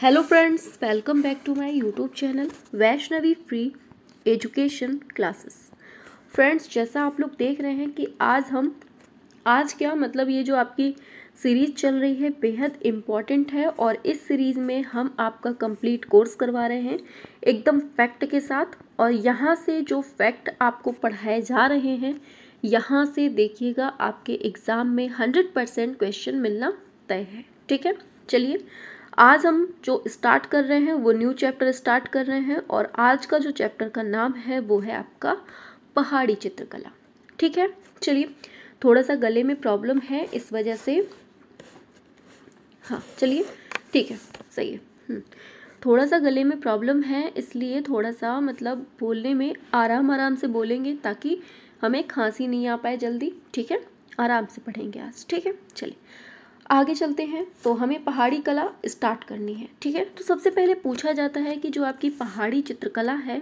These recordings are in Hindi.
Hello friends welcome back to my YouTube channel Vaishnavi free education classes friends जैसा आप लोग देख रहे हैं कि आज हम आज क्या मतलब ये जो आपकी सीरीज़ चल रही है बेहद इम्पॉर्टेंट है और इस सीरीज़ में हम आपका कंप्लीट कोर्स करवा रहे हैं एकदम फैक्ट के साथ और यहाँ से जो फैक्ट आपको पढ़ाए जा रहे हैं यहाँ से देखिएगा आपके एग्ज़ाम में हंड्रेड परसेंट क्वेश्चन मिलना तय है ठीक है चलिए आज हम जो स्टार्ट कर रहे हैं वो न्यू चैप्टर स्टार्ट कर रहे हैं और आज का जो चैप्टर का नाम है वो है आपका पहाड़ी चित्रकला ठीक है चलिए थोड़ा सा गले में प्रॉब्लम है इस वजह से हाँ चलिए ठीक है सही है हम्म, थोड़ा सा गले में प्रॉब्लम है इसलिए थोड़ा सा मतलब बोलने में आराम आराम से बोलेंगे ताकि हमें खांसी नहीं आ पाए जल्दी ठीक है आराम से पढ़ेंगे आज ठीक है चलिए आगे चलते हैं तो हमें पहाड़ी कला स्टार्ट करनी है ठीक है तो सबसे पहले पूछा जाता है कि जो आपकी पहाड़ी चित्रकला है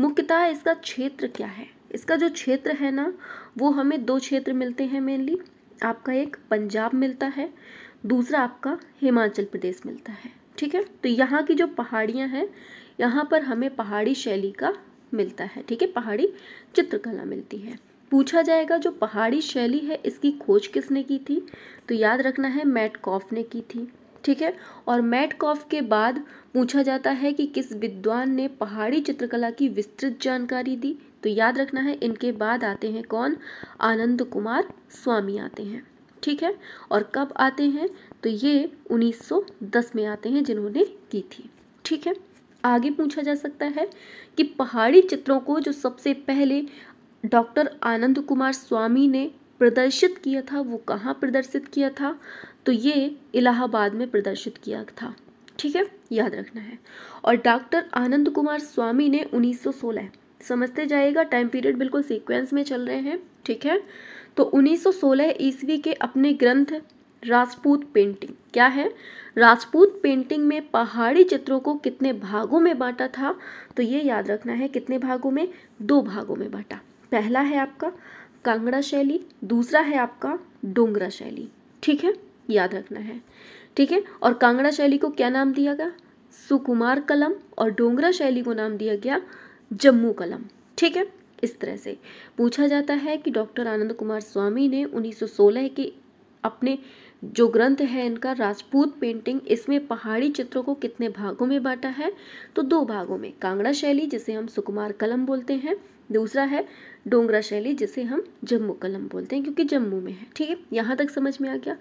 मुख्यतः इसका क्षेत्र क्या है इसका जो क्षेत्र है ना वो हमें दो क्षेत्र मिलते हैं मेनली आपका एक पंजाब मिलता है दूसरा आपका हिमाचल प्रदेश मिलता है ठीक है तो यहाँ की जो पहाड़ियाँ हैं यहाँ पर हमें पहाड़ी शैली का मिलता है ठीक है पहाड़ी चित्रकला मिलती है पूछा जाएगा जो पहाड़ी शैली है इसकी खोज किसने की थी तो याद रखना है मैट कॉफ ने की थी ठीक है और मैट कॉफ के बाद पूछा जाता है कि किस विद्वान ने पहाड़ी चित्रकला की विस्तृत जानकारी दी तो याद रखना है इनके बाद आते हैं कौन आनंद कुमार स्वामी आते हैं ठीक है और कब आते हैं तो ये 1910 में आते हैं जिन्होंने की थी ठीक है आगे पूछा जा सकता है कि पहाड़ी चित्रों को जो सबसे पहले डॉक्टर आनंद कुमार स्वामी ने प्रदर्शित किया था वो कहाँ प्रदर्शित किया था तो ये इलाहाबाद में प्रदर्शित किया था ठीक है याद रखना है और डॉक्टर आनंद कुमार स्वामी ने 1916 समझते जाएगा टाइम पीरियड बिल्कुल सीक्वेंस में चल रहे हैं ठीक है तो 1916 ईस्वी के अपने ग्रंथ राजपूत पेंटिंग क्या है राजपूत पेंटिंग में पहाड़ी चित्रों को कितने भागों में बांटा था तो ये याद रखना है कितने भागों में दो भागों में बांटा पहला है आपका कांगड़ा शैली दूसरा है आपका डोंगरा शैली ठीक है याद रखना है ठीक है और कांगड़ा शैली को क्या नाम दिया गया सुकुमार कलम और डोंगरा शैली को नाम दिया गया जम्मू कलम ठीक है इस तरह से पूछा जाता है कि डॉक्टर आनंद कुमार स्वामी ने 1916 के अपने जो ग्रंथ है इनका राजपूत पेंटिंग इसमें पहाड़ी चित्रों को कितने भागों में बांटा है तो दो भागों में कांगड़ा शैली जिसे हम सुकुमार कलम बोलते हैं दूसरा है डोंगरा शैली जिसे हम जम्मू कलम बोलते हैं क्योंकि जम्मू में है ठीक है यहाँ तक समझ में आ गया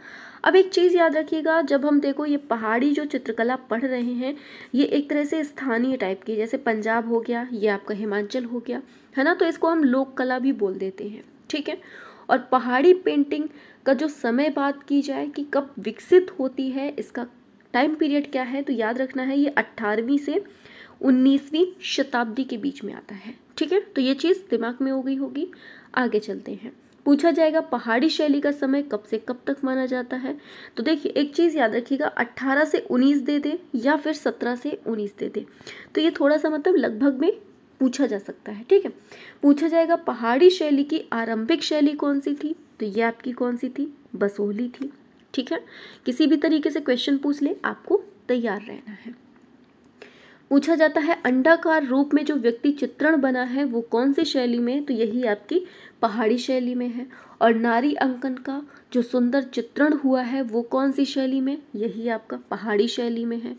अब एक चीज़ याद रखिएगा जब हम देखो ये पहाड़ी जो चित्रकला पढ़ रहे हैं ये एक तरह से स्थानीय टाइप की जैसे पंजाब हो गया ये आपका हिमाचल हो गया है ना तो इसको हम लोक कला भी बोल देते हैं ठीक है और पहाड़ी पेंटिंग का जो समय बात की जाए कि कब विकसित होती है इसका टाइम पीरियड क्या है तो याद रखना है ये अट्ठारहवीं से उन्नीसवीं शताब्दी के बीच में आता है ठीक है तो ये चीज़ दिमाग में हो गई होगी आगे चलते हैं पूछा जाएगा पहाड़ी शैली का समय कब से कब तक माना जाता है तो देखिए एक चीज़ याद रखिएगा 18 से 19 दे दे या फिर 17 से 19 दे दे तो ये थोड़ा सा मतलब लगभग में पूछा जा सकता है ठीक है पूछा जाएगा पहाड़ी शैली की आरंभिक शैली कौन सी थी तो ये आपकी कौन सी थी बसोहली थी ठीक है किसी भी तरीके से क्वेश्चन पूछ ले आपको तैयार रहना है पूछा जाता है अंडाकार रूप में जो व्यक्ति चित्रण बना है वो कौन सी शैली में तो यही आपकी पहाड़ी शैली में है और नारी अंकन का जो सुंदर चित्रण हुआ है वो कौन सी शैली में यही आपका पहाड़ी शैली में है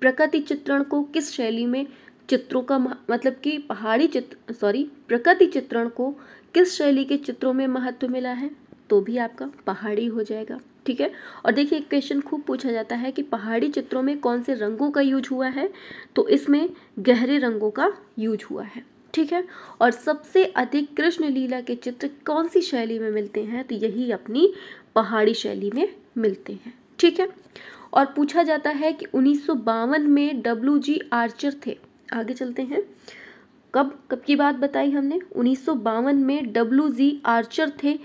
प्रकृति चित्रण को किस शैली में चित्रों का मतलब कि पहाड़ी चित्र सॉरी प्रकृति चित्रण को किस शैली के चित्रों में महत्व मिला है तो भी आपका पहाड़ी हो जाएगा ठीक है और देखिए एक क्वेश्चन खूब पूछा जाता है कि पहाड़ी चित्रों में कौन से रंगों का यूज हुआ है तो इसमें गहरे रंगों का यूज हुआ है ठीक है और सबसे अधिक कृष्ण लीला के चित्र कौन सी शैली में मिलते हैं तो यही अपनी पहाड़ी शैली में मिलते हैं ठीक है और पूछा जाता है कि उन्नीस में डब्ल्यू जी आर्चर थे आगे चलते हैं कब कब की बात बताई हमने उन्नीस में डब्ल्यू जी आर्चर थे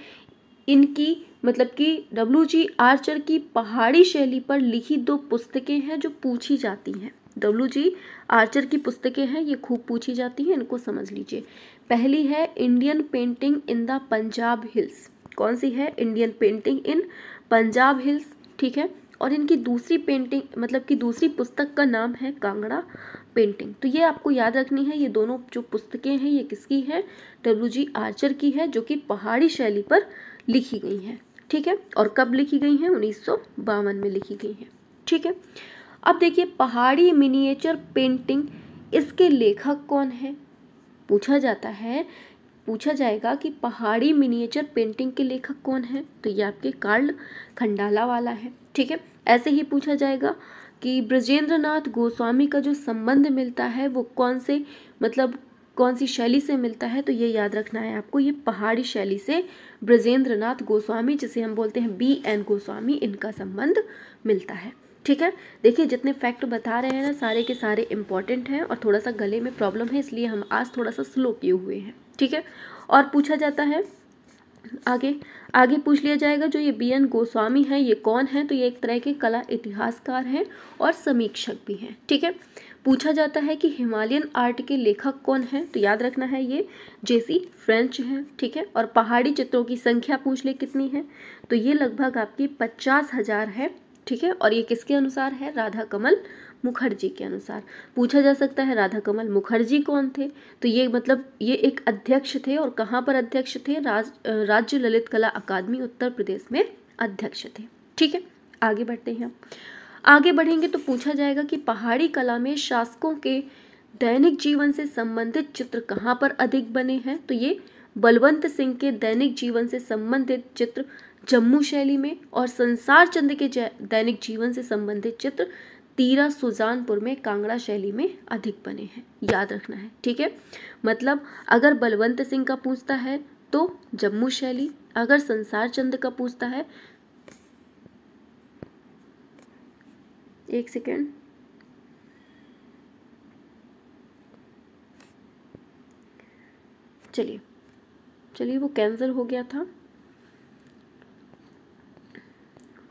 इनकी मतलब कि डब्ल्यू जी आर्चर की पहाड़ी शैली पर लिखी दो पुस्तकें हैं जो पूछी जाती हैं डब्ल्यू जी आर्चर की पुस्तकें हैं ये खूब पूछी जाती हैं इनको समझ लीजिए पहली है Indian painting in the Punjab hills कौन सी है Indian painting in Punjab hills ठीक है और इनकी दूसरी पेंटिंग मतलब कि दूसरी पुस्तक का नाम है कांगड़ा पेंटिंग तो ये आपको याद रखनी है ये दोनों जो पुस्तकें हैं ये किसकी हैं डब्ल्यू जी आर्चर की है जो कि पहाड़ी शैली पर लिखी गई हैं ठीक है और कब लिखी गई हैं उन्नीस में लिखी गई हैं ठीक है अब देखिए पहाड़ी मिनिएचर पेंटिंग इसके लेखक कौन है पूछा जाता है पूछा जाएगा कि पहाड़ी मिनिएचर पेंटिंग के लेखक कौन है तो ये आपके कार्ल खंडाला वाला है ठीक है ऐसे ही पूछा जाएगा कि ब्रजेंद्र नाथ गोस्वामी का जो संबंध मिलता है वो कौन से मतलब कौन सी शैली से मिलता है तो ये याद रखना है आपको ये पहाड़ी शैली से ब्रजेंद्र नाथ गोस्वामी जिसे हम बोलते हैं बी एन गोस्वामी इनका संबंध मिलता है ठीक है देखिए जितने फैक्ट बता रहे हैं ना सारे के सारे इंपॉर्टेंट हैं और थोड़ा सा गले में प्रॉब्लम है इसलिए हम आज थोड़ा सा स्लो किए हुए हैं ठीक है और पूछा जाता है आगे आगे पूछ लिया जाएगा जो ये बी एन गोस्वामी हैं ये कौन है तो ये एक तरह के कला इतिहासकार हैं और समीक्षक भी हैं ठीक है थीके? पूछा जाता है कि हिमालयन आर्ट के लेखक कौन हैं तो याद रखना है ये जेसी फ्रेंच हैं ठीक है और पहाड़ी चित्रों की संख्या पूछ ले कितनी है तो ये लगभग आपकी पचास हज़ार है ठीक है और ये किसके अनुसार है राधा कमल मुखर्जी के अनुसार पूछा जा सकता है राधा कमल मुखर्जी कौन थे तो ये मतलब ये एक अध्यक्ष थे और कहाँ पर अध्यक्ष थे राज राज्य ललित कला अकादमी उत्तर प्रदेश में अध्यक्ष थे ठीक है आगे बढ़ते हैं आगे बढ़ेंगे तो पूछा जाएगा कि पहाड़ी कला में शासकों के दैनिक जीवन से संबंधित चित्र कहाँ पर अधिक बने हैं तो ये बलवंत सिंह के दैनिक जीवन से संबंधित चित्र जम्मू शैली में और संसार चंद के दैनिक जीवन से संबंधित चित्र तीरा सुजानपुर में कांगड़ा शैली में अधिक बने हैं याद रखना है ठीक है मतलब अगर बलवंत सिंह का पूछता है तो जम्मू शैली अगर संसार चंद का पूछता है एक सेकेंड चलिए चलिए वो कैंसिल हो गया था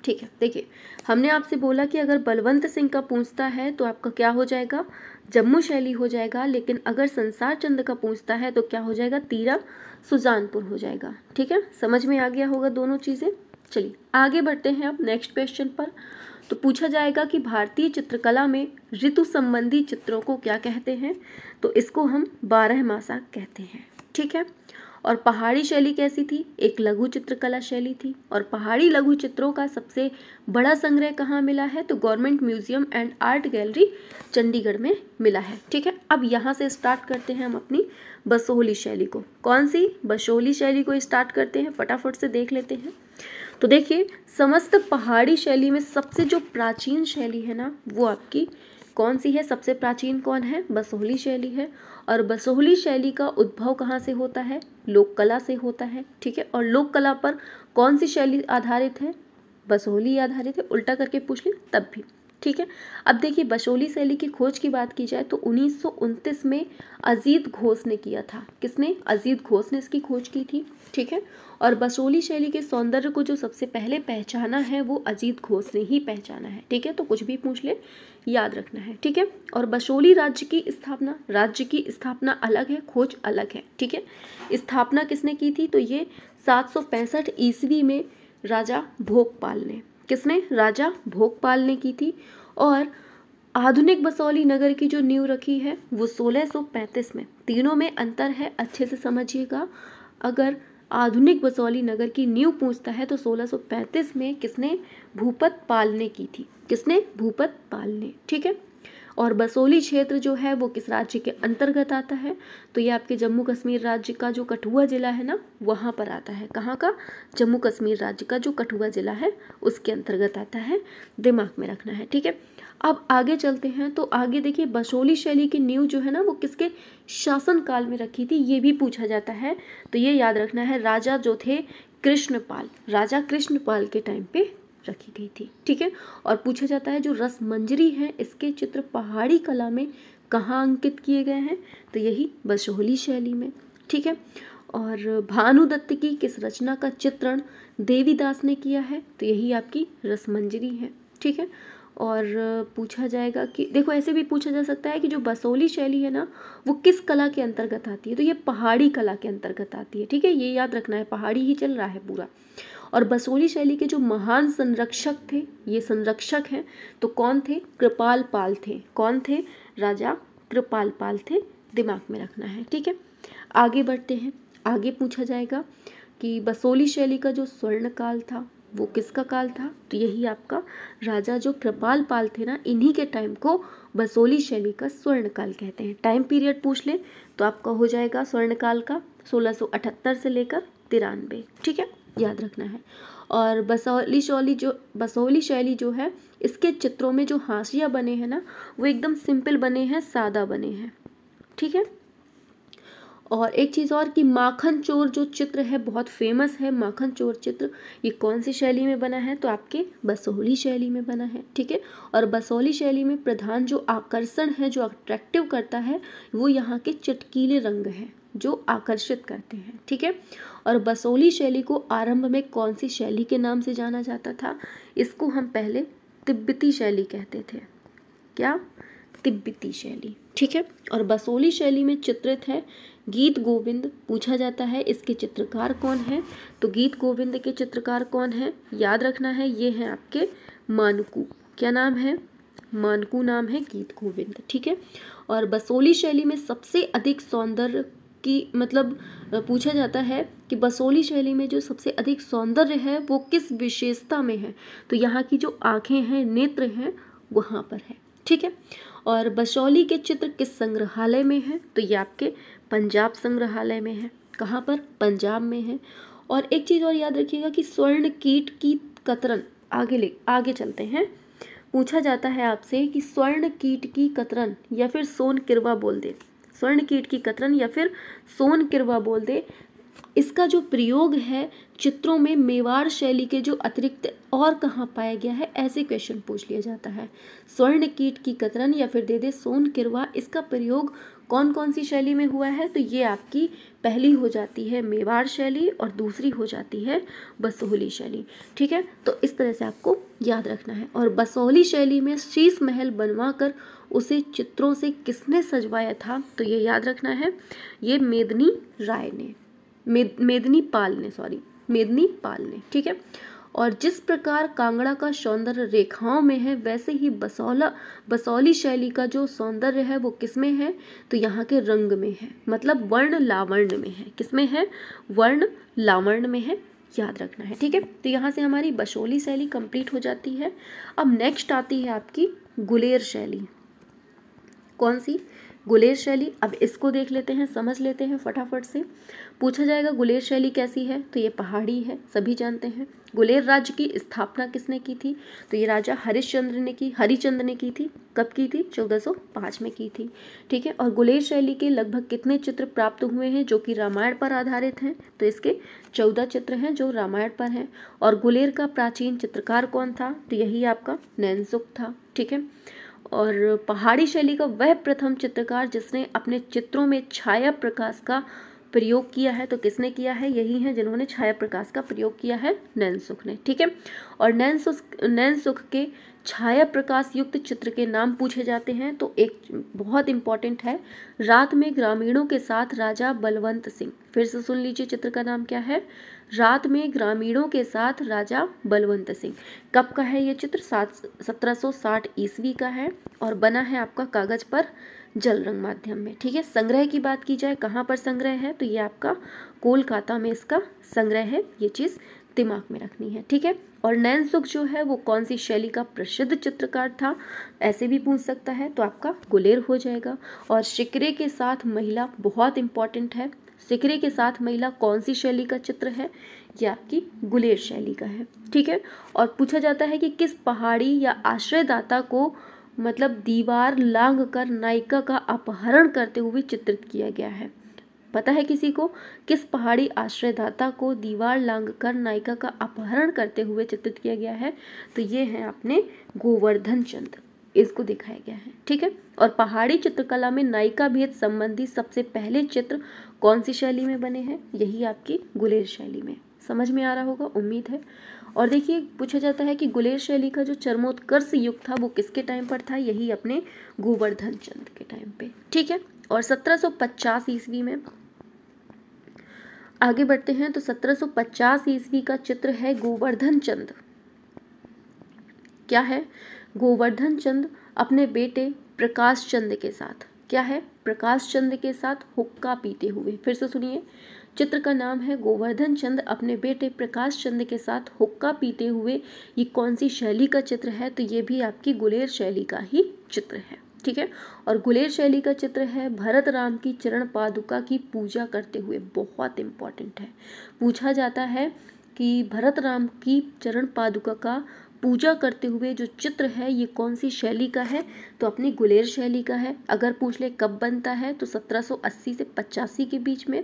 ठीक है देखिए हमने आपसे बोला कि अगर बलवंत सिंह का पूछता है तो आपका क्या हो जाएगा जम्मू शैली हो जाएगा लेकिन अगर संसार चंद का पूछता है तो क्या हो जाएगा तीरा सुजानपुर हो जाएगा ठीक है समझ में आ गया होगा दोनों चीज़ें चलिए आगे बढ़ते हैं अब नेक्स्ट क्वेश्चन पर तो पूछा जाएगा कि भारतीय चित्रकला में ऋतु संबंधी चित्रों को क्या कहते हैं तो इसको हम बारह मासा कहते हैं ठीक है और पहाड़ी शैली कैसी थी एक लघु चित्रकला शैली थी और पहाड़ी लघु चित्रों का सबसे बड़ा संग्रह कहाँ मिला है तो government museum and art gallery Chandigarh में मिला है ठीक है अब यहाँ से स्टार्ट करते हैं हम अपनी बसोहली शैली को कौन सी बसोहली शैली को स्टार्ट करते हैं फटाफट से देख लेते हैं तो देखिए समस्त पहाड़ी शैली में सबसे जो प्राचीन शैली है ना वो आपकी कौन सी है सबसे प्राचीन कौन है बसोहली शैली है और बसोहली शैली का उद्भव कहाँ से होता है लोक कला से होता है ठीक है और लोक कला पर कौन सी शैली आधारित है बसोहली आधारित है उल्टा करके पूछ लें तब भी ठीक है अब देखिए बशोली शैली की खोज की बात की जाए तो उन्नीस में अजीत घोष ने किया था किसने अजीत घोष ने इसकी खोज की थी ठीक है और बसोली शैली के सौंदर्य को जो सबसे पहले पहचाना है वो अजीत घोष ने ही पहचाना है ठीक है तो कुछ भी पूछ ले याद रखना है ठीक है और बसोली राज्य की स्थापना राज्य की स्थापना अलग है खोज अलग है ठीक है स्थापना किसने की थी तो ये सात ईस्वी में राजा भोगपाल ने किसने राजा भोगपाल ने की थी और आधुनिक बसौली नगर की जो नींव रखी है वो 1635 में तीनों में अंतर है अच्छे से समझिएगा अगर आधुनिक बसौली नगर की नींव पूछता है तो 1635 में किसने भूपत पाल ने की थी किसने भूपत पाल ने ठीक है और बसोली क्षेत्र जो है वो किस राज्य के अंतर्गत आता है तो ये आपके जम्मू कश्मीर राज्य का जो कठुआ ज़िला है ना वहाँ पर आता है कहाँ का जम्मू कश्मीर राज्य का जो कठुआ ज़िला है उसके अंतर्गत आता है दिमाग में रखना है ठीक है अब आगे चलते हैं तो आगे देखिए बसोली शैली की नींव जो है ना वो किसके शासन काल में रखी थी ये भी पूछा जाता है तो ये याद रखना है राजा जो थे कृष्णपाल राजा कृष्णपाल के टाइम पे रखी गई थी ठीक है और पूछा जाता है जो रस मंजरी है इसके चित्र पहाड़ी कला में कहाँ अंकित किए गए हैं तो यही बसोहली शैली में ठीक है और भानुदत्त की किस रचना का चित्रण देवीदास ने किया है तो यही आपकी रसमंजरी है ठीक है और पूछा जाएगा कि देखो ऐसे भी पूछा जा सकता है कि जो बसोली शैली है ना वो किस कला के अंतर्गत आती है तो ये पहाड़ी कला के अंतर्गत आती है ठीक है ये याद रखना है पहाड़ी ही चल रहा है पूरा और बसोली शैली के जो महान संरक्षक थे ये संरक्षक हैं तो कौन थे कृपाल पाल थे कौन थे राजा कृपाल पाल थे दिमाग में रखना है ठीक है आगे बढ़ते हैं आगे पूछा जाएगा कि बसोली शैली का जो स्वर्ण काल था वो किसका काल था तो यही आपका राजा जो कृपाल पाल थे ना इन्हीं के टाइम को बसोली शैली का स्वर्ण काल कहते हैं टाइम पीरियड पूछ लें तो आपका हो जाएगा स्वर्ण काल का अठहत्तर से लेकर तिरानवे ठीक है याद रखना है और बसौली शौली जो बसौली शैली जो है इसके चित्रों में जो हाशिया बने हैं ना वो एकदम सिंपल बने हैं सादा बने हैं ठीक है और एक चीज़ और कि माखन चोर जो चित्र है बहुत फेमस है माखन चोर चित्र ये कौन सी शैली में बना है तो आपके बसोली शैली में बना है ठीक है और बसोली शैली में प्रधान जो आकर्षण है जो अट्रैक्टिव करता है वो यहाँ के चटकीले रंग हैं जो आकर्षित करते हैं ठीक है और बसोली शैली को आरंभ में कौन सी शैली के नाम से जाना जाता था इसको हम पहले तिब्बती शैली कहते थे क्या तिब्बती शैली ठीक है और बसोली शैली में चित्रित है गीत गोविंद पूछा जाता है इसके चित्रकार कौन है तो गीत गोविंद के चित्रकार कौन है याद रखना है ये है आपके मानकू क्या नाम है मानकू नाम है गीत गोविंद ठीक है और बसोली शैली में सबसे अधिक सौंदर्य कि मतलब पूछा जाता है कि बसोली शैली में जो सबसे अधिक सौंदर्य है वो किस विशेषता में है तो यहाँ की जो आँखें हैं नेत्र हैं वहाँ पर है ठीक है और बसौली के चित्र किस संग्रहालय में है तो ये आपके पंजाब संग्रहालय में है कहाँ पर पंजाब में है और एक चीज़ और याद रखिएगा कि स्वर्ण कीट की कतरन आगे ले आगे चलते हैं पूछा जाता है आपसे कि स्वर्ण कीट की कतरन या फिर सोन किरवा बोल दे स्वर्ण कीट की कतरन या फिर सोन किरवा बोल दे इसका जो प्रयोग है चित्रों में मेवाड़ शैली के जो अतिरिक्त और कहाँ पाया गया है ऐसे क्वेश्चन पूछ लिया जाता है स्वर्ण कीट की कतरन या फिर दे दे सोन किरवा इसका प्रयोग कौन कौन सी शैली में हुआ है तो ये आपकी पहली हो जाती है मेवाड़ शैली और दूसरी हो जाती है बसोहली शैली ठीक है तो इस तरह से आपको याद रखना है और बसोहली शैली में शीश महल बनवा कर उसे चित्रों से किसने सजवाया था तो ये याद रखना है ये मेदनी राय ने मेद मेदनी पाल ने सॉरी मेदनी पाल ने ठीक है और जिस प्रकार कांगड़ा का सौंदर्य रेखाओं में है वैसे ही बसौला बसौली शैली का जो सौंदर्य है वो किस में है तो यहाँ के रंग में है मतलब वर्ण लावर्ण में है किस में है वर्ण लावर्ण में है याद रखना है ठीक है तो यहाँ से हमारी बसौली शैली कंप्लीट हो जाती है अब नेक्स्ट आती है आपकी गुलेर शैली कौन सी गुलेर शैली अब इसको देख लेते हैं समझ लेते हैं फटाफट से पूछा जाएगा गुलेर शैली कैसी है तो ये पहाड़ी है सभी जानते हैं गुलेर राज्य की स्थापना किसने की थी तो ये राजा हरिश्चंद्र ने की हरिचंद्र ने की थी कब की थी 1405 में की थी ठीक है और गुलेर शैली के लगभग कितने चित्र प्राप्त हुए हैं जो कि रामायण पर आधारित हैं तो इसके चौदह चित्र हैं जो रामायण पर हैं और गुलेर का प्राचीन चित्रकार कौन था तो यही आपका नैनसुख था ठीक है और पहाड़ी शैली का वह प्रथम चित्रकार जिसने अपने चित्रों में छाया प्रकाश का प्रयोग किया है तो किसने किया है यही है जिन्होंने छाया प्रकाश का प्रयोग किया है नैन सुख ने ठीक है और नैन सुख नैन सुख के छाया प्रकाश युक्त चित्र के नाम पूछे जाते हैं तो एक बहुत इंपॉर्टेंट है रात में ग्रामीणों के साथ राजा बलवंत सिंह फिर से सुन लीजिए चित्र का नाम क्या है रात में ग्रामीणों के साथ राजा बलवंत सिंह कब का है ये चित्र सात सत्रह ईस्वी का है और बना है आपका कागज़ पर जल रंग माध्यम में ठीक है संग्रह की बात की जाए कहाँ पर संग्रह है तो ये आपका कोलकाता में इसका संग्रह है ये चीज़ दिमाग में रखनी है ठीक है और नैन सुख जो है वो कौन सी शैली का प्रसिद्ध चित्रकार था ऐसे भी पूछ सकता है तो आपका गुलेर हो जाएगा और शिकरे के साथ महिला बहुत इंपॉर्टेंट है सिकरे के साथ महिला कौन सी शैली का चित्र है यह आपकी गुलेर शैली का है ठीक है और पूछा जाता है कि किस पहाड़ी या आश्रयदाता को मतलब दीवार लांग कर नायिका का अपहरण करते हुए चित्रित किया गया है पता है किसी को किस पहाड़ी आश्रयदाता को दीवार लांग कर नायिका का अपहरण करते हुए चित्रित किया गया है तो ये है आपने गोवर्धन चंद्र इसको दिखाया गया है ठीक है और पहाड़ी चित्रकला में नायिका भेद संबंधी सबसे पहले चित्र कौन सी शैली में बने हैं यही आपकी गुलेर शैली में समझ में आ रहा होगा उम्मीद है और देखिए पूछा जाता है कि गुलेर शैली का जो चर्मोत्कर्ष युग था वो किसके टाइम पर था यही अपने गोवर्धन चंद के टाइम पे ठीक है और 1750 ईस्वी में आगे बढ़ते हैं तो 1750 ईस्वी का चित्र है गोवर्धन चंद क्या है गोवर्धन चंद अपने बेटे प्रकाश चंद के साथ क्या है प्रकाश चंद के साथ हुक्का पीते हुए फिर से सुनिए चित्र का नाम है गोवर्धन चंद अपने बेटे प्रकाश चंद के साथ हुक्का पीते हुए ये कौन सी शैली का चित्र है तो ये भी आपकी गुलेर शैली का ही चित्र है ठीक है और गुलेर शैली का चित्र है भरत राम की चरण पादुका की पूजा करते हुए बहुत इंपॉर्टेंट है पूछा जाता है कि भरत राम की चरण पादुका का पूजा करते हुए जो चित्र है ये कौन सी शैली का है तो अपनी गुलेर शैली का है अगर पूछ ले कब बनता है तो 1780 से पचासी के बीच में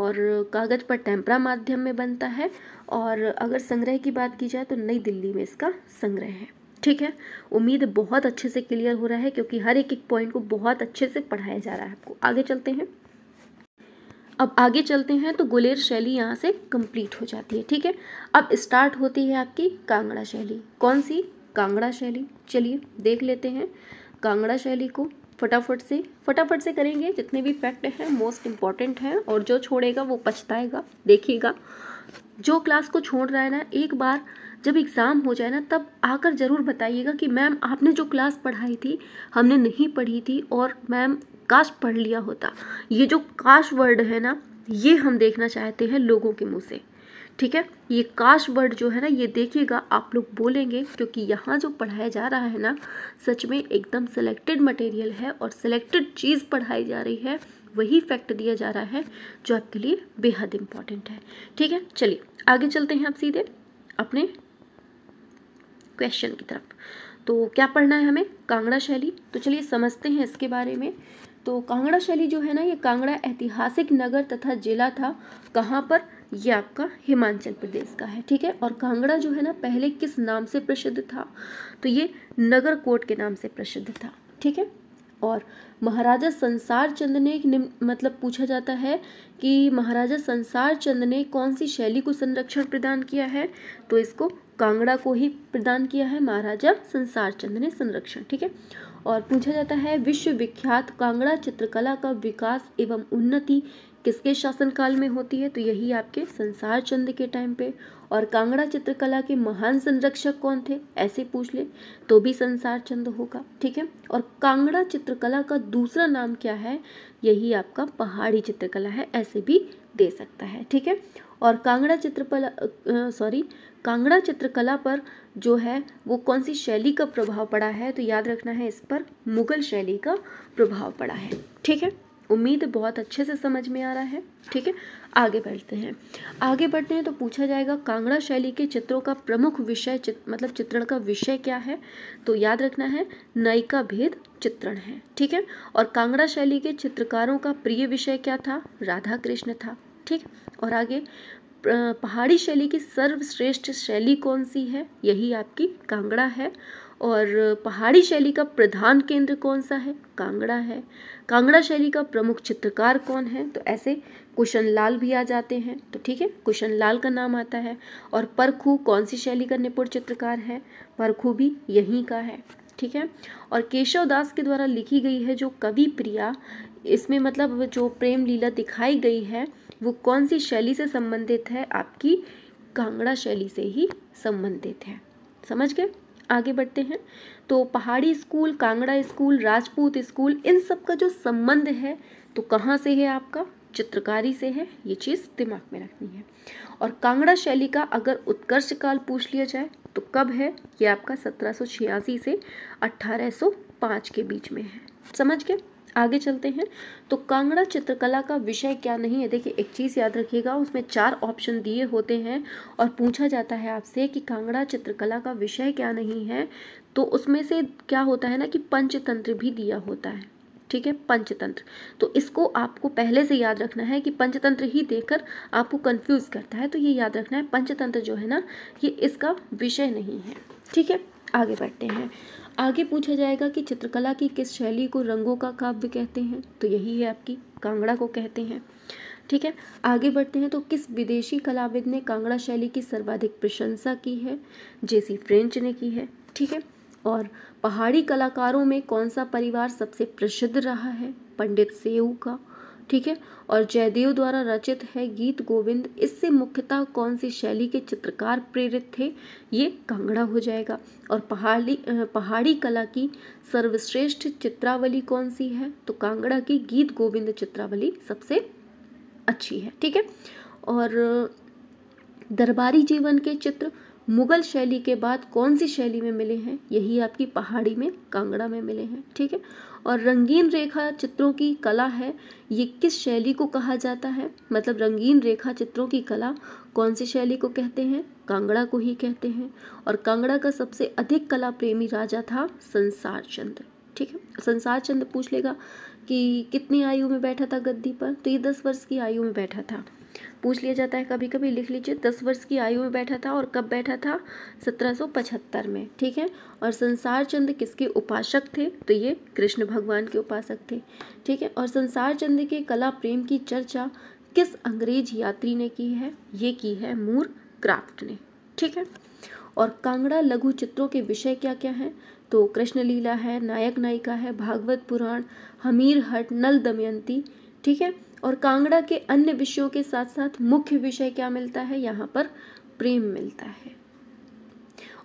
और कागज़ पर टेम्परा माध्यम में बनता है और अगर संग्रह की बात की जाए तो नई दिल्ली में इसका संग्रह है ठीक है उम्मीद बहुत अच्छे से क्लियर हो रहा है क्योंकि हर एक एक पॉइंट को बहुत अच्छे से पढ़ाया जा रहा है आपको आगे चलते हैं अब आगे चलते हैं तो गुलेर शैली यहाँ से कंप्लीट हो जाती है ठीक है अब स्टार्ट होती है आपकी कांगड़ा शैली कौन सी कांगड़ा शैली चलिए देख लेते हैं कांगड़ा शैली को फटाफट से फटाफट से करेंगे जितने भी फैक्ट हैं मोस्ट इम्पॉर्टेंट हैं और जो छोड़ेगा वो पछताएगा देखिएगा जो क्लास को छोड़ रहा है ना एक बार जब एग्ज़ाम हो जाए ना तब आकर ज़रूर बताइएगा कि मैम आपने जो क्लास पढ़ाई थी हमने नहीं पढ़ी थी और मैम काश पढ़ लिया होता ये जो काश वर्ड है ना ये हम देखना चाहते हैं लोगों के मुँह से ठीक है ये काश वर्ड जो है ना ये देखिएगा आप लोग बोलेंगे क्योंकि यहाँ जो पढ़ाया जा रहा है ना सच में एकदम सेलेक्टेड मटेरियल है और सेलेक्टेड चीज़ पढ़ाई जा रही है वही फैक्ट दिया जा रहा है जो आपके लिए बेहद इम्पॉर्टेंट है ठीक है चलिए आगे चलते हैं आप सीधे अपने क्वेश्चन की तरफ तो क्या पढ़ना है हमें कांगड़ा शैली तो चलिए समझते हैं इसके बारे में तो कांगड़ा शैली जो है ना ये कांगड़ा ऐतिहासिक नगर तथा जिला था कहाँ पर ये आपका हिमाचल प्रदेश का है ठीक है और कांगड़ा जो है ना पहले किस नाम से प्रसिद्ध था तो ये नगर कोट के नाम से प्रसिद्ध था ठीक है और महाराजा संसार चंद ने मतलब पूछा जाता है कि महाराजा संसार चंद ने कौन सी शैली को संरक्षण प्रदान किया है तो इसको कांगड़ा को ही प्रदान किया है महाराजा संसार चंद ने संरक्षण ठीक है और पूछा जाता है विश्वविख्यात कांगड़ा चित्रकला का विकास एवं उन्नति किसके शासनकाल में होती है तो यही आपके संसार चंद के टाइम पे और कांगड़ा चित्रकला के महान संरक्षक कौन थे ऐसे पूछ ले तो भी संसार चंद होगा ठीक है और कांगड़ा चित्रकला का दूसरा नाम क्या है यही आपका पहाड़ी चित्रकला है ऐसे भी दे सकता है ठीक है और कांगड़ा चित्रकला सॉरी कांगड़ा चित्रकला पर जो है वो कौन सी शैली का प्रभाव पड़ा है तो याद रखना है इस पर मुगल शैली का प्रभाव पड़ा है ठीक है उम्मीद बहुत अच्छे से समझ में आ रहा है ठीक है आगे बढ़ते हैं आगे बढ़ते हैं तो पूछा जाएगा कांगड़ा शैली के चित्रों का प्रमुख विषय चित, मतलब चित्रण का विषय क्या है तो याद रखना है नयिका भेद चित्रण है ठीक है और कांगड़ा शैली के चित्रकारों का प्रिय विषय क्या था राधा कृष्ण था ठीक और आगे पहाड़ी शैली की सर्वश्रेष्ठ शैली कौन सी है यही आपकी कांगड़ा है और पहाड़ी शैली का प्रधान केंद्र कौन सा है कांगड़ा है कांगड़ा शैली का प्रमुख चित्रकार कौन है तो ऐसे कुशन लाल भी आ जाते हैं तो ठीक है कुशन लाल का नाम आता है और परखू कौन सी शैली का निपुण चित्रकार है परखू भी यहीं का है ठीक है और केशव दास के द्वारा लिखी गई है जो कवि प्रिया इसमें मतलब जो प्रेम लीला दिखाई गई है वो कौन सी शैली से संबंधित है आपकी कांगड़ा शैली से ही संबंधित है समझ गए आगे बढ़ते हैं तो Pahari school Kangra school Rajput school इन सब का जो संबंध है तो कहाँ से है आपका चित्रकारी से है ये चीज़ दिमाग में रखनी है और कांगड़ा शैली का अगर उत्कर्ष काल पूछ लिया जाए तो कब है ये आपका सत्रह से अट्ठारह के बीच में है समझ गए आगे चलते हैं तो कांगड़ा चित्रकला का विषय क्या नहीं है देखिए एक चीज़ याद रखिएगा उसमें चार ऑप्शन दिए होते हैं और पूछा जाता है आपसे कि कांगड़ा चित्रकला का विषय क्या नहीं है तो उसमें से क्या होता है ना कि पंचतंत्र भी दिया होता है ठीक है पंचतंत्र तो इसको आपको पहले से याद रखना है कि पंचतंत्र ही देकर आपको कंफ्यूज करता है तो ये याद रखना है पंचतंत्र जो है ना ये इसका विषय नहीं है ठीक है आगे बढ़ते हैं आगे पूछा जाएगा कि चित्रकला की किस शैली को रंगों का काव्य कहते हैं तो यही है आपकी कांगड़ा को कहते हैं ठीक है आगे बढ़ते हैं तो किस विदेशी कलाविद ने कांगड़ा शैली की सर्वाधिक प्रशंसा की है जेसी फ्रेंच ने की है ठीक है और पहाड़ी कलाकारों में कौन सा परिवार सबसे प्रसिद्ध रहा है पंडित सेऊ का ठीक है और जयदेव द्वारा रचित है गीत गोविंद इससे मुख्यतः कौन सी शैली के चित्रकार प्रेरित थे ये कांगड़ा हो जाएगा और पहाड़ी पहाड़ी कला की सर्वश्रेष्ठ चित्रावली कौन सी है तो कांगड़ा की गीत गोविंद चित्रावली सबसे अच्छी है ठीक है और दरबारी जीवन के चित्र मुग़ल शैली के बाद कौन सी शैली में मिले हैं यही आपकी पहाड़ी में कांगड़ा में मिले हैं ठीक है और रंगीन रेखा चित्रों की कला है ये किस शैली को कहा जाता है मतलब रंगीन रेखा चित्रों की कला कौन सी शैली को कहते हैं कांगड़ा को ही कहते हैं और कांगड़ा का सबसे अधिक कला प्रेमी राजा था संसार चंद्र ठीक है संसार चंद्र पूछ लेगा कि कितनी आयु में बैठा था गद्दी पर तो ये दस वर्ष की आयु में बैठा था पूछ लिया जाता है कभी कभी लिख लीजिए दस वर्ष की आयु में बैठा था और कब बैठा था पचहत्तर में ठीक है और संसार चंद किसके उपासक थे तो ये कृष्ण भगवान के उपासक थे ठीक है और संसार चंद के कला प्रेम की चर्चा किस अंग्रेज यात्री ने की है ये की है मूर क्राफ्ट ने ठीक है और कांगड़ा लघु चित्रों के विषय क्या क्या हैं तो कृष्ण लीला है नायक नायिका है भागवत पुराण हमीर हट नल दमयंती ठीक है और कांगड़ा के अन्य विषयों के साथ साथ मुख्य विषय क्या मिलता है यहाँ पर प्रेम मिलता है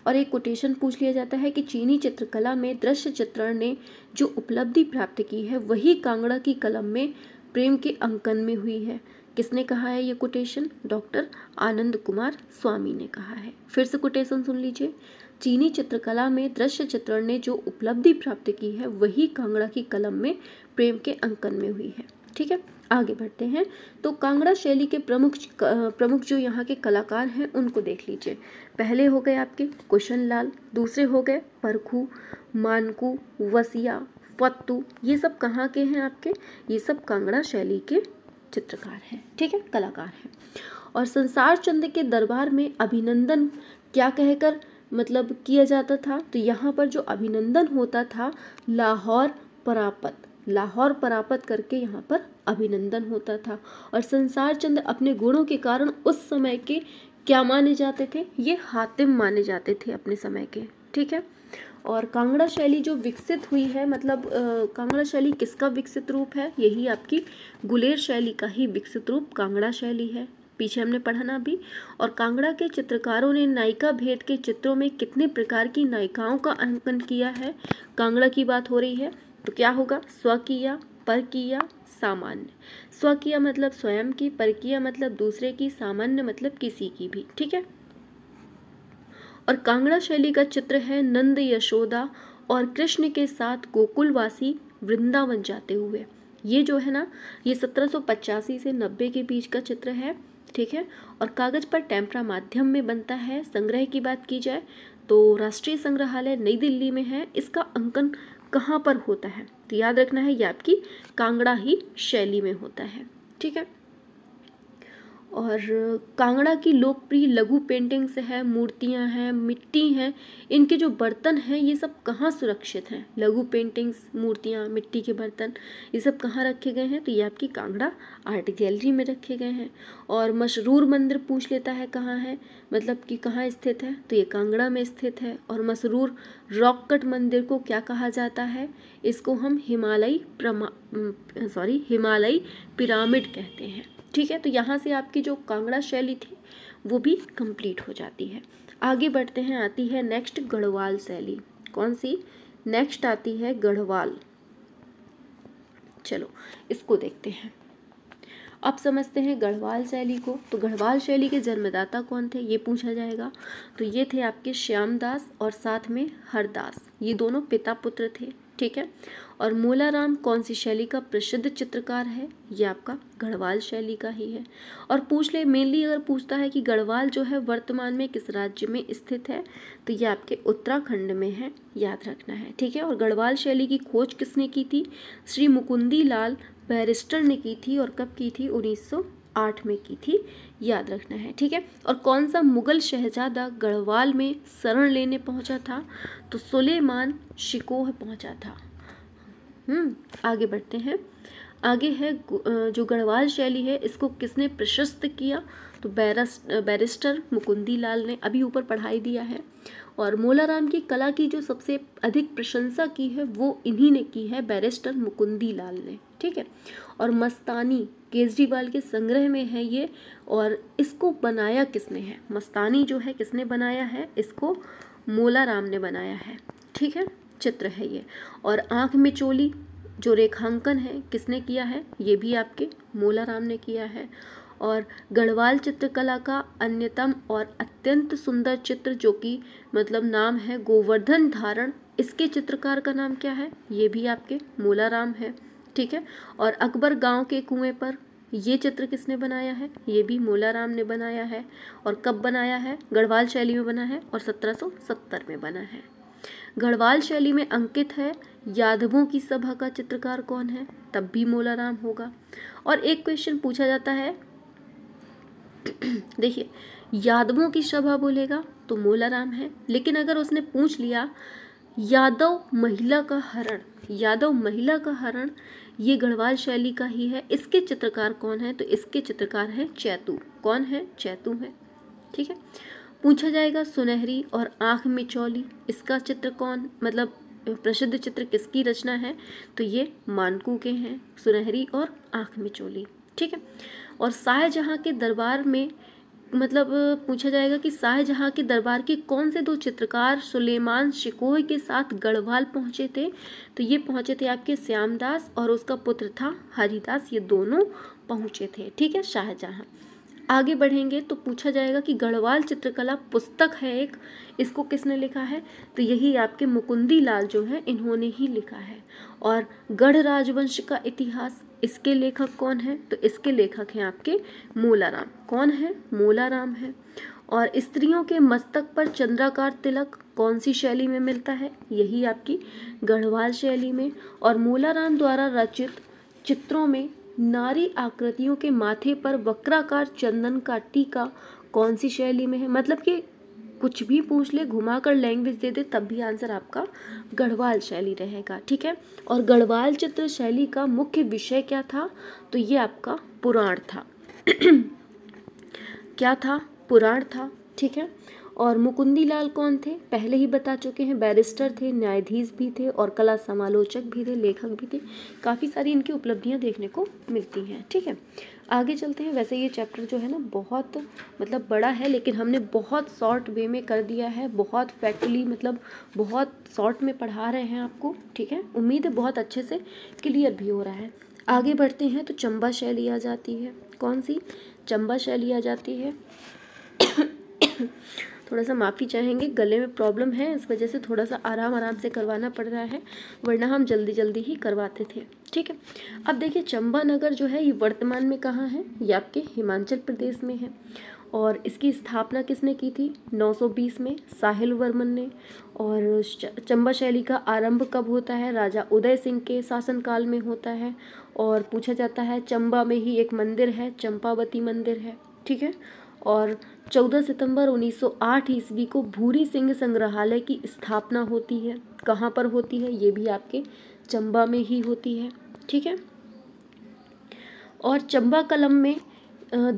और एक कोटेशन पूछ लिया जाता है कि चीनी चित्रकला में दृश्य चित्रण ने जो उपलब्धि प्राप्त की है वही कांगड़ा की कलम में प्रेम के अंकन में हुई है किसने कहा है ये कोटेशन डॉक्टर आनंद कुमार स्वामी ने कहा है फिर से कोटेशन सुन लीजिए चीनी चित्रकला में दृश्य चित्रण ने जो उपलब्धि प्राप्त की है वही कांगड़ा की कलम में प्रेम के अंकन में हुई है ठीक है आगे बढ़ते हैं तो कांगड़ा शैली के प्रमुख प्रमुख जो यहाँ के कलाकार हैं उनको देख लीजिए पहले हो गए आपके कुशन लाल दूसरे हो गए परखू मानकू वसिया फत्तू ये सब कहाँ के हैं आपके ये सब कांगड़ा शैली के चित्रकार हैं ठीक है कलाकार हैं और संसार चंद के दरबार में अभिनंदन क्या कहकर मतलब किया जाता था तो यहाँ पर जो अभिनंदन होता था लाहौर परापत लाहौर परापत करके यहाँ पर अभिनंदन होता था और संसार चंद्र अपने गुणों के कारण उस समय के क्या माने जाते थे ये हातिम माने जाते थे अपने समय के ठीक है और कांगड़ा शैली जो विकसित हुई है मतलब कांगड़ा शैली किसका विकसित रूप है यही आपकी गुलेर शैली का ही विकसित रूप कांगड़ा शैली है पीछे हमने पढ़ा ना भी और कांगड़ा के चित्रकारों ने नायिका भेद के चित्रों में कितने प्रकार की नायिकाओं का अंकन किया है कांगड़ा की बात हो रही है तो क्या होगा स्वकीय परकीय सामान्य स्वकीय मतलब स्वयं की परकीय मतलब दूसरे की सामान्य मतलब किसी की भी ठीक है और कांगड़ा शैली का चित्र है नंद यशोदा और कृष्ण के साथ गोकुलवासी वृंदावन जाते हुए ये जो है ना ये सत्रह से 90 के बीच का चित्र है ठीक है और कागज़ पर टेम्परा माध्यम में बनता है संग्रह की बात की जाए तो राष्ट्रीय संग्रहालय नई दिल्ली में है इसका अंकन कहाँ पर होता है तो याद रखना है ये आपकी कांगड़ा ही शैली में होता है ठीक है और कांगड़ा की लोकप्रिय लघु पेंटिंग्स हैं मूर्तियाँ हैं मिट्टी हैं इनके जो बर्तन हैं ये सब कहाँ सुरक्षित हैं लघु पेंटिंग्स मूर्तियाँ मिट्टी के बर्तन ये सब कहाँ रखे गए हैं तो ये आपकी कांगड़ा आर्ट गैलरी में रखे गए हैं और मशरूर मंदिर पूछ लेता है कहाँ है मतलब कि कहाँ स्थित है तो ये कांगड़ा में स्थित है और मशरूर रॉक कट मंदिर को क्या कहा जाता है इसको हम हिमालयी सॉरी हिमालयी पिरामिड कहते हैं ठीक है तो यहाँ से आपकी जो कांगड़ा शैली थी वो भी कंप्लीट हो जाती है आगे बढ़ते हैं आती है नेक्स्ट गढ़वाल शैली कौन सी नेक्स्ट आती है गढ़वाल चलो इसको देखते हैं अब समझते हैं गढ़वाल शैली को तो गढ़वाल शैली के जन्मदाता कौन थे ये पूछा जाएगा तो ये थे आपके श्यामदास और साथ में हरदास ये दोनों पिता पुत्र थे ठीक है और मोलाराम कौन सी शैली का प्रसिद्ध चित्रकार है ये आपका गढ़वाल शैली का ही है और पूछ ले मेनली अगर पूछता है कि गढ़वाल जो है वर्तमान में किस राज्य में स्थित है तो ये आपके उत्तराखंड में है याद रखना है ठीक है और गढ़वाल शैली की खोज किसने की थी श्री मुकुंदी लाल बैरिस्टर ने की थी और कब की थी उन्नीस में की थी याद रखना है ठीक है और कौन सा मुग़ल शहजादा गढ़वाल में शरण लेने पहुंचा था तो सुलेमान शिकोह पहुंचा था हम्म, आगे बढ़ते हैं आगे है जो गढ़वाल शैली है इसको किसने प्रशस्त किया तो बैरस बैरिस्टर मुकुंदी लाल ने अभी ऊपर पढ़ाई दिया है और मोलाराम की कला की जो सबसे अधिक प्रशंसा की है वो इन्हीं ने की है बैरिस्टर मुकुंदी लाल ने ठीक है और मस्तानी केजरीवाल के संग्रह में है ये और इसको बनाया किसने है मस्तानी जो है किसने बनाया है इसको मोलाराम ने बनाया है ठीक है चित्र है ये और आँख में चोली जो रेखांकन है किसने किया है ये भी आपके मोलाराम ने किया है और गढ़वाल चित्रकला का अन्यतम और अत्यंत सुंदर चित्र जो कि मतलब नाम है गोवर्धन धारण इसके चित्रकार का नाम क्या है ये भी आपके मोलाराम है ठीक है और अकबर गांव के कुएं पर ये चित्र किसने बनाया है ये भी मोलाराम ने बनाया है और कब बनाया है गढ़वाल शैली में बना है और 1770 में बना है गढ़वाल शैली में अंकित है यादवों की सभा का चित्रकार कौन है तब भी मोलाराम होगा और एक क्वेश्चन पूछा जाता है देखिए यादवों की सभा बोलेगा तो मोलाराम है लेकिन अगर उसने पूछ लिया यादव महिला का हरण यादव महिला का हरण ये गढ़वाल शैली का ही है इसके चित्रकार कौन है तो इसके चित्रकार हैं चैतू कौन है चैतू है ठीक है पूछा जाएगा सुनहरी और आँख में चौली इसका चित्र कौन मतलब प्रसिद्ध चित्र किसकी रचना है तो ये मानकू के हैं सुनहरी और आँख में चोली ठीक है और शाहजहाँ के दरबार में मतलब पूछा जाएगा कि शाहजहाँ के दरबार के कौन से दो चित्रकार सुलेमान शिकोह के साथ गढ़वाल पहुँचे थे तो ये पहुँचे थे आपके श्यामदास और उसका पुत्र था हरिदास ये दोनों पहुँचे थे ठीक है शाहजहाँ आगे बढ़ेंगे तो पूछा जाएगा कि गढ़वाल चित्रकला पुस्तक है एक इसको किसने लिखा है तो यही आपके मुकुंदी लाल जो है इन्होंने ही लिखा है और गढ़ राजवंश का इतिहास इसके लेखक कौन है तो इसके लेखक हैं आपके मूलाराम कौन है मूलाराम है और स्त्रियों के मस्तक पर चंद्राकार तिलक कौन सी शैली में मिलता है यही आपकी गढ़वाल शैली में और मूलाराम द्वारा रचित चित्रों में नारी आकृतियों के माथे पर वक्राकार चंदन का टीका कौन सी शैली में है मतलब कि कुछ भी पूछ ले घुमा कर लैंग्वेज दे दे तब भी आंसर आपका गढ़वाल शैली रहेगा ठीक है और गढ़वाल चित्र शैली का मुख्य विषय क्या था तो ये आपका पुराण था क्या था पुराण था ठीक है और मुकुंदी लाल कौन थे पहले ही बता चुके हैं बैरिस्टर थे न्यायाधीश भी थे और कला समालोचक भी थे लेखक भी थे काफ़ी सारी इनकी उपलब्धियाँ देखने को मिलती हैं ठीक है आगे चलते हैं वैसे ये चैप्टर जो है ना बहुत मतलब बड़ा है लेकिन हमने बहुत शॉर्ट वे में कर दिया है बहुत फैक्टली मतलब बहुत शॉर्ट में पढ़ा रहे हैं आपको ठीक है उम्मीद है बहुत अच्छे से क्लियर भी हो रहा है आगे बढ़ते हैं तो चंबा शैली आ जाती है कौन सी चंबा शैली आ जाती है थोड़ा सा माफ़ी चाहेंगे गले में प्रॉब्लम है इस वजह से थोड़ा सा आराम आराम से करवाना पड़ रहा है वरना हम जल्दी जल्दी ही करवाते थे ठीक है अब देखिए चंबा नगर जो है ये वर्तमान में कहाँ है ये आपके हिमाचल प्रदेश में है और इसकी स्थापना किसने की थी 920 में साहिल वर्मन ने और चंबा शैली का आरंभ कब होता है राजा उदय सिंह के शासनकाल में होता है और पूछा जाता है चंबा में ही एक मंदिर है चंपावती मंदिर है ठीक है और 14 सितंबर 1908 ईस्वी को भूरी सिंह संग्रहालय की स्थापना होती है कहाँ पर होती है ये भी आपके चंबा में ही होती है ठीक है और चंबा कलम में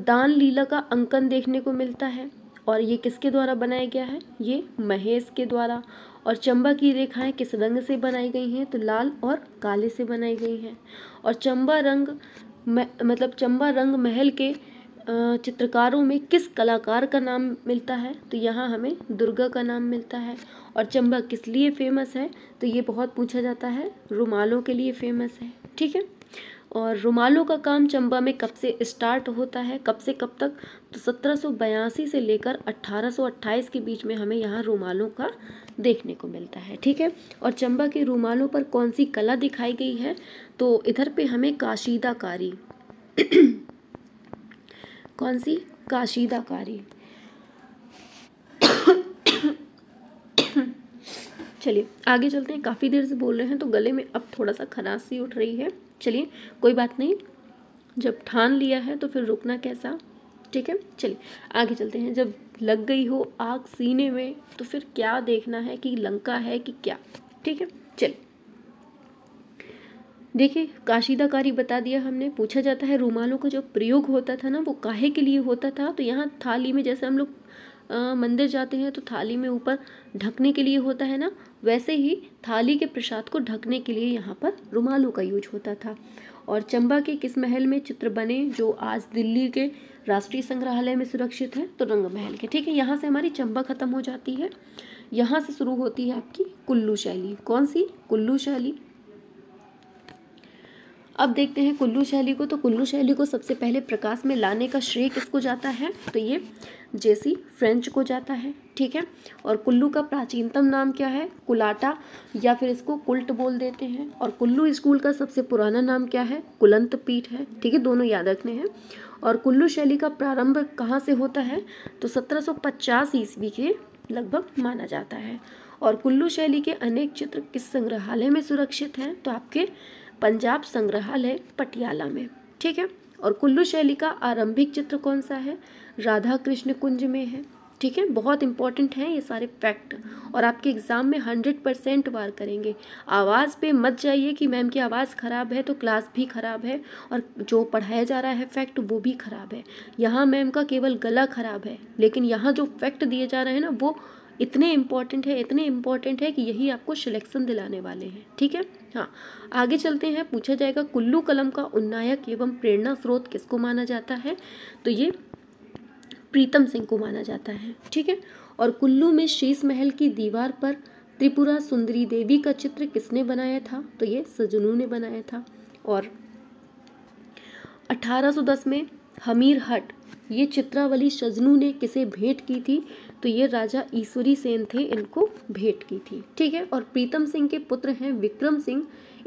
दान लीला का अंकन देखने को मिलता है और ये किसके द्वारा बनाया गया है ये महेश के द्वारा और चंबा की रेखाएं किस रंग से बनाई गई हैं तो लाल और काले से बनाई गई हैं और चंबा रंग मतलब चंबा रंग महल के चित्रकारों में किस कलाकार का नाम मिलता है तो यहाँ हमें दुर्गा का नाम मिलता है और चंबा किस लिए फेमस है तो ये बहुत पूछा जाता है रुमालों के लिए फेमस है ठीक है और रुमालों का काम चंबा में कब से स्टार्ट होता है कब से कब तक तो सत्रह से लेकर 1828 के बीच में हमें यहाँ रुमालों का देखने को मिलता है ठीक है और चंबा के रुमालों पर कौन सी कला दिखाई गई है तो इधर पे हमें काशीदाकारी कौन सी काशीदाकारी चलिए आगे चलते हैं काफ़ी देर से बोल रहे हैं तो गले में अब थोड़ा सा खराश सी उठ रही है चलिए कोई बात नहीं जब ठान लिया है तो फिर रुकना कैसा ठीक है चलिए आगे चलते हैं जब लग गई हो आग सीने में तो फिर क्या देखना है कि लंका है कि क्या ठीक है चलिए देखिए काशिदाकारी बता दिया हमने पूछा जाता है रूमालों का जो प्रयोग होता था ना वो काहे के लिए होता था तो यहाँ थाली में जैसे हम लोग मंदिर जाते हैं तो थाली में ऊपर ढकने के लिए होता है ना वैसे ही थाली के प्रसाद को ढकने के लिए यहाँ पर रुमालों का यूज होता था और चंबा के किस महल में चित्र बने जो आज दिल्ली के राष्ट्रीय संग्रहालय में सुरक्षित है तो रंग महल के ठीक है यहाँ से हमारी चंबा ख़त्म हो जाती है यहाँ से शुरू होती है आपकी कुल्लू शैली कौन सी कुल्लू शैली अब देखते हैं कुल्लू शैली को तो कुल्लू शैली को सबसे पहले प्रकाश में लाने का श्रेय किसको जाता है तो ये जेसी फ्रेंच को जाता है ठीक है और कुल्लू का प्राचीनतम नाम क्या है कुलाटा या फिर इसको कुल्ट बोल देते हैं और कुल्लू स्कूल का सबसे पुराना नाम क्या है कुलंत पीठ है ठीक है दोनों याद रखने हैं और कुल्लू शैली का प्रारंभ कहाँ से होता है तो 1750 ईस्वी के लगभग माना जाता है और कुल्लू शैली के अनेक चित्र किस संग्रहालय में सुरक्षित हैं तो आपके पंजाब संग्रहालय पटियाला में ठीक है और कुल्लू शैली का आरंभिक चित्र कौन सा है राधा कृष्ण कुंज में है ठीक है बहुत इंपॉर्टेंट हैं ये सारे फैक्ट और आपके एग्ज़ाम में हंड्रेड परसेंट वार करेंगे आवाज़ पे मत जाइए कि मैम की आवाज़ ख़राब है तो क्लास भी ख़राब है और जो पढ़ाया जा रहा है फैक्ट वो भी ख़राब है यहाँ मैम का केवल गला ख़राब है लेकिन यहाँ जो फैक्ट दिए जा रहे हैं ना वो इतने इम्पॉर्टेंट है इतने इम्पॉर्टेंट है कि यही आपको सिलेक्शन दिलाने वाले हैं ठीक है हाँ आगे चलते हैं पूछा जाएगा कुल्लू कलम का उन्नायक एवं प्रेरणा स्रोत किसको माना जाता है तो ये प्रीतम सिंह को माना जाता है ठीक है और कुल्लू में शीश महल की दीवार पर त्रिपुरा सुंदरी देवी का चित्र किसने बनाया था तो ये सजनू ने बनाया था और 1810 में हमीर हट ये चित्रावली सजनू ने किसे भेंट की थी तो ये राजा ईश्वरी सेन थे इनको भेंट की थी ठीक है और प्रीतम सिंह के पुत्र हैं विक्रम सिंह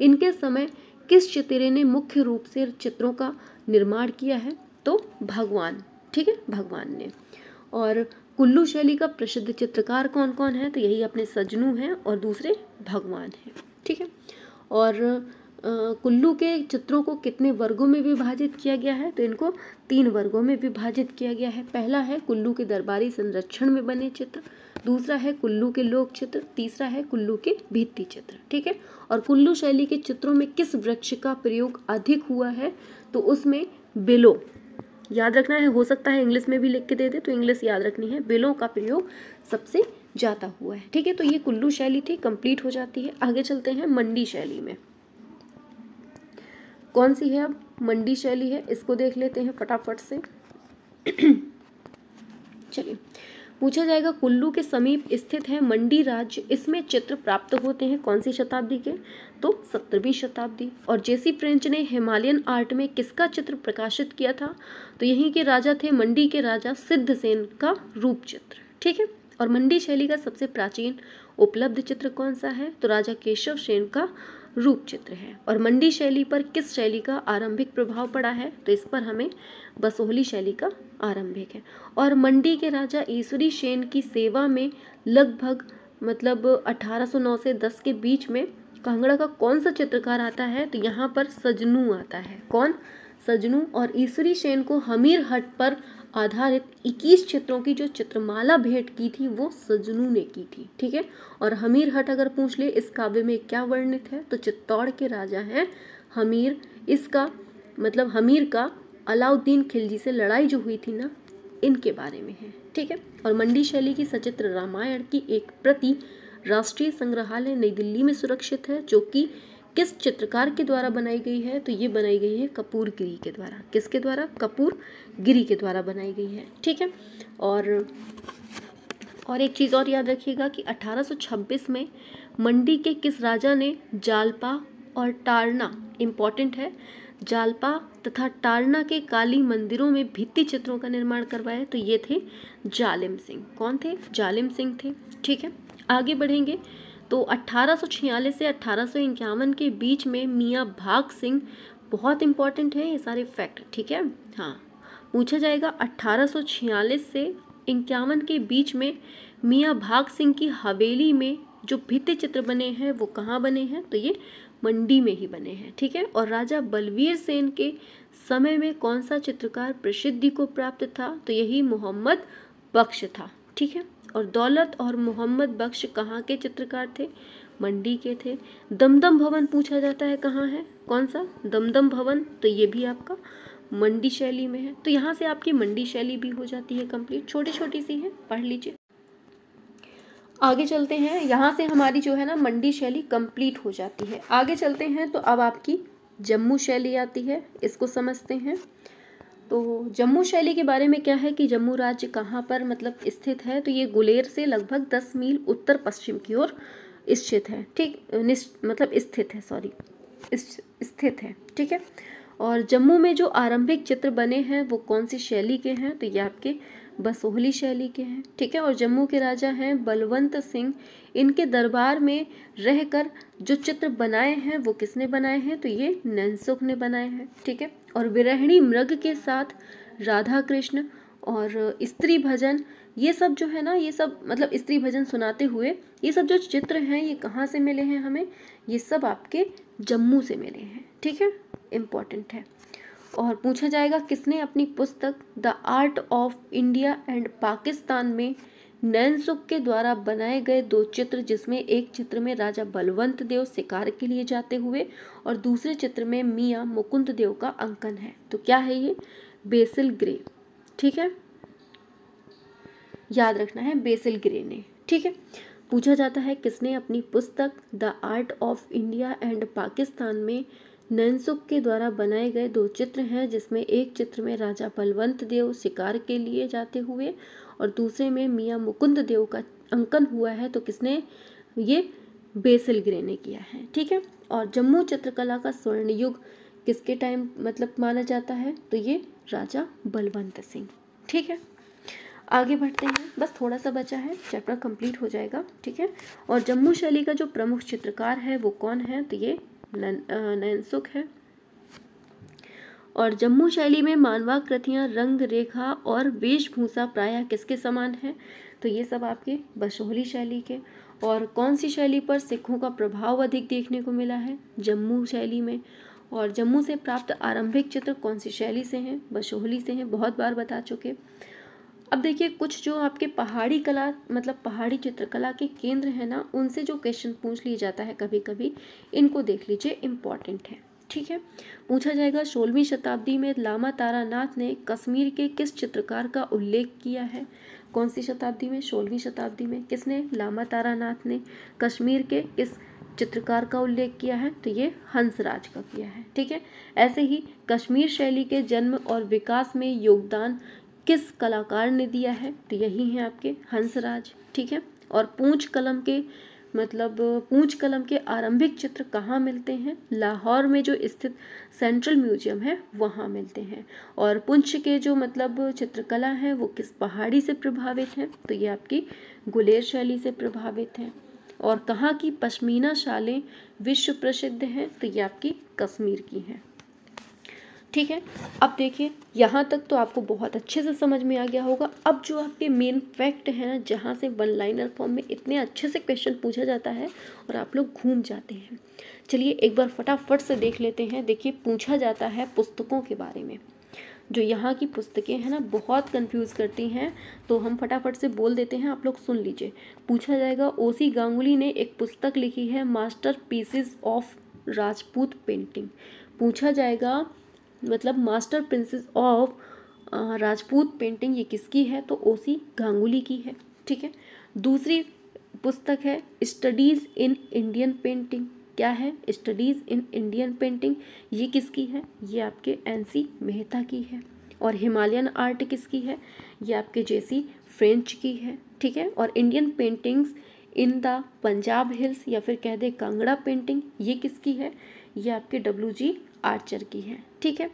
इनके समय किस चितेरे ने मुख्य रूप से चित्रों का निर्माण किया है तो भगवान ठीक है भगवान ने और कुल्लू शैली का प्रसिद्ध चित्रकार कौन कौन है तो यही अपने सजनू हैं और दूसरे भगवान हैं ठीक है और कुल्लू के चित्रों को कितने वर्गों में विभाजित किया गया है तो इनको तीन वर्गों में विभाजित किया गया है पहला है कुल्लू के दरबारी संरक्षण में बने चित्र दूसरा है कुल्लू के लोक चित्र तीसरा है कुल्लू के भित्ति चित्र ठीक है और कुल्लू शैली के चित्रों में किस वृक्ष का प्रयोग अधिक हुआ है तो उसमें बिलो याद रखना है हो सकता है इंग्लिश में भी लिख के दे दे तो इंग्लिश याद रखनी है बिलों का प्रयोग सबसे ज़्यादा हुआ है ठीक है तो ये कुल्लू शैली थी कंप्लीट हो जाती है आगे चलते हैं मंडी शैली में कौन सी है अब मंडी शैली है इसको देख लेते हैं फटाफट से चलिए पूछा जाएगा कुल्लू के समीप स्थित है मंडी राज्य इसमें चित्र प्राप्त होते हैं कौन सी शताब्दी के तो सत्रहवीं शताब्दी और जेसी फ्रेंच ने हिमालयन आर्ट में किसका चित्र प्रकाशित किया था तो यहीं के राजा थे मंडी के राजा सिद्धसेन का रूप चित्र ठीक है और मंडी शैली का सबसे प्राचीन उपलब्ध चित्र कौन सा है तो राजा केशव सेन का रूप चित्र है और मंडी शैली पर किस शैली का आरंभिक प्रभाव पड़ा है तो इस पर हमें बसोहली शैली का आरंभिक है और मंडी के राजा ईश्वरी सेन की सेवा में लगभग मतलब 1809 से 10 के बीच में कांगड़ा का कौन सा चित्रकार आता है तो यहाँ पर सजनू आता है कौन सजनू और ईश्वरी सेन को हमीर हट पर आधारित 21 चित्रों की जो चित्रमाला भेंट की थी वो सजनू ने की थी ठीक है और हमीर हट अगर पूछ ले इस काव्य में क्या वर्णित है तो चित्तौड़ के राजा हैं हमीर इसका मतलब हमीर का अलाउद्दीन खिलजी से लड़ाई जो हुई थी ना इनके बारे में है ठीक है और मंडी शैली की सचित्र रामायण की एक प्रति राष्ट्रीय संग्रहालय नई दिल्ली में सुरक्षित है जो कि किस चित्रकार के द्वारा बनाई गई है तो ये बनाई गई है कपूर गिरी के द्वारा किसके द्वारा कपूर गिरी के द्वारा बनाई गई है ठीक है और और एक चीज़ और याद रखिएगा कि 1826 में मंडी के किस राजा ने जालपा और टारना इम्पॉर्टेंट है जालपा तथा टारना के काली मंदिरों में भित्ति चित्रों का निर्माण करवाया तो ये थे जालिम सिंह कौन थे जालिम सिंह थे ठीक है आगे बढ़ेंगे तो 1846 से अट्ठारह के बीच में मियाँ भाग सिंह बहुत इंपॉर्टेंट है ये सारे फैक्ट ठीक है हाँ पूछा जाएगा 1846 से इक्यावन के बीच में मियाँ भाग सिंह की हवेली में जो भित्ति चित्र बने हैं वो कहाँ बने हैं तो ये मंडी में ही बने हैं ठीक है और राजा बलवीर सेन के समय में कौन सा चित्रकार प्रसिद्धि को प्राप्त था तो यही मोहम्मद बख्श था ठीक है और दौलत और मोहम्मद बख्श कहाँ के चित्रकार थे मंडी के थे दमदम भवन पूछा जाता है कहाँ है कौन सा दमदम भवन तो ये भी आपका मंडी शैली में है तो यहाँ से आपकी मंडी शैली भी हो जाती है कंप्लीट छोटी छोटी सी है पढ़ लीजिए आगे चलते हैं यहाँ से हमारी जो है ना मंडी शैली कंप्लीट हो जाती है आगे चलते हैं तो अब आपकी जम्मू शैली आती है इसको समझते हैं तो जम्मू शैली के बारे में क्या है कि जम्मू राज्य कहाँ पर मतलब स्थित है तो ये गुलेर से लगभग दस मील उत्तर पश्चिम की ओर स्थित है ठीक मतलब स्थित है सॉरी स्थित है ठीक है और जम्मू में जो आरंभिक चित्र बने हैं वो कौन सी शैली के हैं तो ये आपके बसोहली शैली के हैं ठीक है और जम्मू के राजा हैं बलवंत सिंह इनके दरबार में रहकर जो चित्र बनाए हैं वो किसने बनाए हैं तो ये ननसुख ने बनाए हैं ठीक है और विरहिणी मृग के साथ राधा कृष्ण और स्त्री भजन ये सब जो है ना ये सब मतलब स्त्री भजन सुनाते हुए ये सब जो चित्र हैं ये कहाँ से मिले हैं हमें ये सब आपके जम्मू से मिले हैं ठीक है इम्पॉर्टेंट है और पूछा जाएगा किसने अपनी पुस्तक the art of India and Pakistan में नैन के द्वारा बनाए गए दो चित्र जिसमें एक चित्र में राजा बलवंत देव शिकार के लिए जाते हुए और दूसरे चित्र में मियाँ मुकुंद देव का अंकन है तो क्या है ये बेसिल ग्रे ठीक है याद रखना है बेसिल ग्रे ने ठीक है पूछा जाता है किसने अपनी पुस्तक the art of India and Pakistan में नैनसुख के द्वारा बनाए गए दो चित्र हैं जिसमें एक चित्र में राजा बलवंत देव शिकार के लिए जाते हुए और दूसरे में मियाँ मुकुंद देव का अंकन हुआ है तो किसने ये बेसिल ग्रे ने किया है ठीक है और जम्मू चित्रकला का स्वर्ण युग किसके टाइम मतलब माना जाता है तो ये राजा बलवंत सिंह ठीक है आगे बढ़ते हैं बस थोड़ा सा बचा है चैप्टर कंप्लीट हो जाएगा ठीक है और जम्मू शैली का जो प्रमुख चित्रकार है वो कौन है तो ये नैनसुख है और जम्मू शैली में मानवा कृतियाँ रंग रेखा और वेशभूषा प्रायः किसके समान है तो ये सब आपके बशोहली शैली के और कौन सी शैली पर सिखों का प्रभाव अधिक देखने को मिला है जम्मू शैली में और जम्मू से प्राप्त आरंभिक चित्र कौन सी शैली से हैं बशोहली से हैं बहुत बार बता चुके अब देखिए कुछ जो आपके पहाड़ी कला मतलब पहाड़ी चित्रकला के केंद्र हैं ना उनसे जो क्वेश्चन पूछ लिया जाता है कभी कभी इनको देख लीजिए इम्पॉर्टेंट है ठीक है पूछा जाएगा सोलहवीं शताब्दी में लामा तारानाथ ने कश्मीर के किस चित्रकार का उल्लेख किया है कौन सी शताब्दी में सोलहवीं शताब्दी में किसने लामा तारानाथ ने कश्मीर के किस चित्रकार का उल्लेख किया है तो ये हंसराज का किया है ठीक है ऐसे ही कश्मीर शैली के जन्म और विकास में योगदान किस कलाकार ने दिया है तो यही हैं आपके हंसराज ठीक है और पूंछ कलम के मतलब पूंछ कलम के आरंभिक चित्र कहाँ मिलते हैं लाहौर में जो स्थित सेंट्रल म्यूजियम है वहाँ मिलते हैं और पुंछ के जो मतलब चित्रकला है वो किस पहाड़ी से प्रभावित हैं तो ये आपकी गुलेर शैली से प्रभावित हैं और कहाँ की पश्मीना शालें विश्व प्रसिद्ध हैं तो ये आपकी कश्मीर की हैं ठीक है अब देखिए यहाँ तक तो आपको बहुत अच्छे से समझ में आ गया होगा अब जो आपके मेन फैक्ट है ना जहाँ से वन लाइनर फॉर्म में इतने अच्छे से क्वेश्चन पूछा जाता है और आप लोग घूम जाते हैं चलिए एक बार फटाफट से देख लेते हैं देखिए पूछा जाता है पुस्तकों के बारे में जो यहाँ की पुस्तकें हैं ना बहुत कंफ्यूज करती हैं तो हम फटाफट से बोल देते हैं आप लोग सुन लीजिए पूछा जाएगा ओसी गांगुली ने एक पुस्तक लिखी है masterpieces of Rajput painting पूछा जाएगा मतलब master princes of Rajput painting ये किसकी है तो ओसी गांगुली की है ठीक है दूसरी पुस्तक है स्टडीज़ इन इंडियन पेंटिंग क्या है स्टडीज़ इन इंडियन पेंटिंग ये किसकी है ये आपके एन सी मेहता की है और हिमालयन आर्ट किसकी है ये आपके जैसी फ्रेंच की है ठीक है और Indian paintings in the Punjab hills या फिर कह दे कांगड़ा पेंटिंग ये किसकी है ये आपके डब्ल्यू जी आर्चर की है ठीक है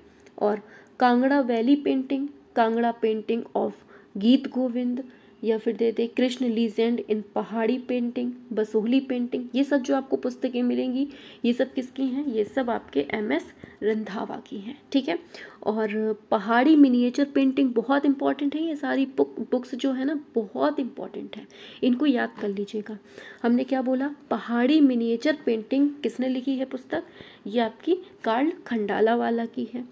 और Kangra valley painting Kangra painting of Geet Govind या फिर दे दे कृष्ण लीजेंड इन पहाड़ी पेंटिंग बसोहली पेंटिंग ये सब जो आपको पुस्तकें मिलेंगी ये सब किसकी हैं ये सब आपके एम एस रंधावा की हैं ठीक है और पहाड़ी मिनिएचर पेंटिंग बहुत इंपॉर्टेंट है ये सारी बुक बुक्स जो है ना बहुत इंपॉर्टेंट है इनको याद कर लीजिएगा हमने क्या बोला पहाड़ी मिनिएचर पेंटिंग किसने लिखी है पुस्तक ये आपकी कार्ल खंडाला वाला की है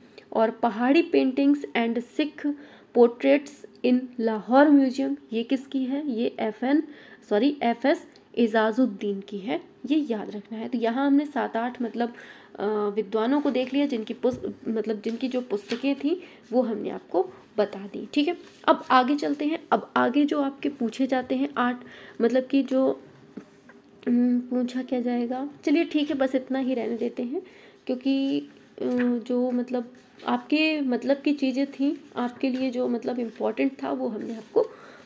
और Pahari paintings and Sikh portraits in Lahore museum ये किसकी है ये F N sorry F S Aijazuddin की है ये याद रखना है तो यहाँ हमने सात आठ मतलब विद्वानों को देख लिया जिनकी मतलब जिनकी जो पुस्तकें थी वो हमने आपको बता दी ठीक है अब आगे चलते हैं अब आगे जो आपके पूछे जाते हैं आठ मतलब कि जो पूछा क्या जाएगा चलिए ठीक है बस इतना ही रहने देते हैं क्योंकि जो मतलब आपके मतलब की चीज़ें थी आपके लिए जो मतलब इम्पोर्टेंट था वो हमने आपको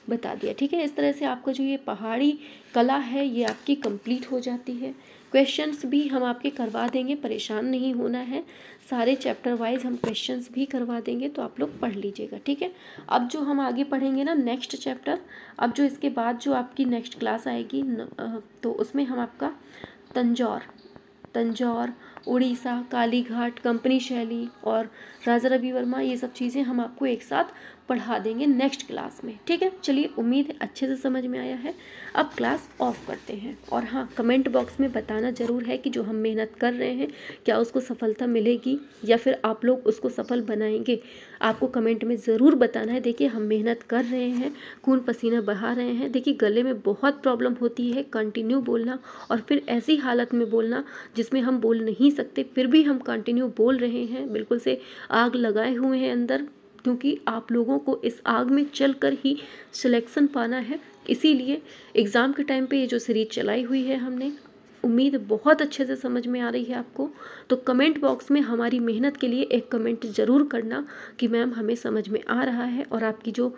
बता दिया ठीक है इस तरह से आपका जो ये पहाड़ी कला है ये आपकी कंप्लीट हो जाती है क्वेश्चंस भी हम आपके करवा देंगे परेशान नहीं होना है सारे चैप्टर वाइज हम क्वेश्चंस भी करवा देंगे तो आप लोग पढ़ लीजिएगा ठीक है अब जो हम आगे पढ़ेंगे ना नेक्स्ट चैप्टर अब जो इसके बाद जो आपकी नेक्स्ट क्लास आएगी न, तो उसमें हम आपका तंजौर तंजौर उड़ीसा कालीघाट कंपनी शैली और राजा रवि वर्मा ये सब चीज़ें हम आपको एक साथ पढ़ा देंगे नेक्स्ट क्लास में ठीक है चलिए उम्मीद है अच्छे से समझ में आया है अब क्लास ऑफ करते हैं और हाँ कमेंट बॉक्स में बताना ज़रूर है कि जो हम मेहनत कर रहे हैं क्या उसको सफलता मिलेगी या फिर आप लोग उसको सफल बनाएंगे आपको कमेंट में ज़रूर बताना है देखिए हम मेहनत कर रहे हैं खून पसीना बहा रहे हैं देखिए गले में बहुत प्रॉब्लम होती है कंटिन्यू बोलना और फिर ऐसी हालत में बोलना जिसमें हम बोल नहीं सकते फिर भी हम कंटिन्यू बोल रहे हैं बिल्कुल से आग लगाए हुए हैं अंदर क्योंकि आप लोगों को इस आग में चल कर ही सिलेक्शन पाना है इसीलिए एग्ज़ाम के टाइम पे ये जो सीरीज चलाई हुई है हमने उम्मीद बहुत अच्छे से समझ में आ रही है आपको तो कमेंट बॉक्स में हमारी मेहनत के लिए एक कमेंट ज़रूर करना कि मैम हमें समझ में आ रहा है और आपकी जो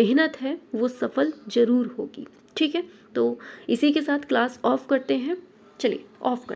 मेहनत है वो सफल ज़रूर होगी ठीक है तो इसी के साथ क्लास ऑफ करते हैं चलिए ऑफ कर